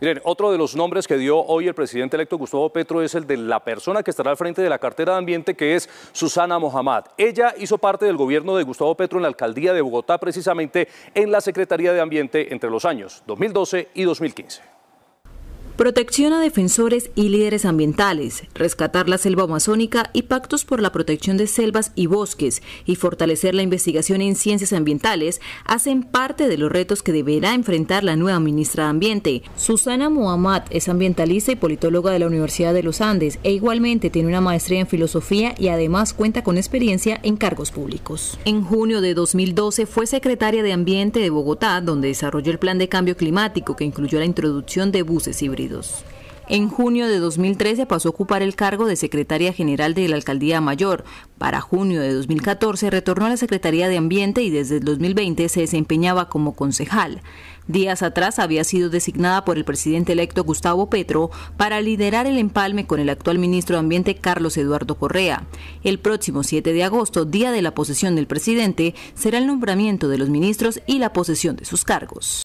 Miren, otro de los nombres que dio hoy el presidente electo Gustavo Petro es el de la persona que estará al frente de la cartera de ambiente, que es Susana Mohamad. Ella hizo parte del gobierno de Gustavo Petro en la alcaldía de Bogotá, precisamente en la Secretaría de Ambiente entre los años 2012 y 2015. Protección a defensores y líderes ambientales, rescatar la selva amazónica y pactos por la protección de selvas y bosques y fortalecer la investigación en ciencias ambientales hacen parte de los retos que deberá enfrentar la nueva ministra de Ambiente. Susana Mohamed es ambientalista y politóloga de la Universidad de los Andes e igualmente tiene una maestría en filosofía y además cuenta con experiencia en cargos públicos. En junio de 2012 fue secretaria de Ambiente de Bogotá, donde desarrolló el plan de cambio climático que incluyó la introducción de buses híbridos. En junio de 2013 pasó a ocupar el cargo de secretaria general de la Alcaldía Mayor. Para junio de 2014 retornó a la Secretaría de Ambiente y desde el 2020 se desempeñaba como concejal. Días atrás había sido designada por el presidente electo Gustavo Petro para liderar el empalme con el actual ministro de Ambiente Carlos Eduardo Correa. El próximo 7 de agosto, día de la posesión del presidente, será el nombramiento de los ministros y la posesión de sus cargos.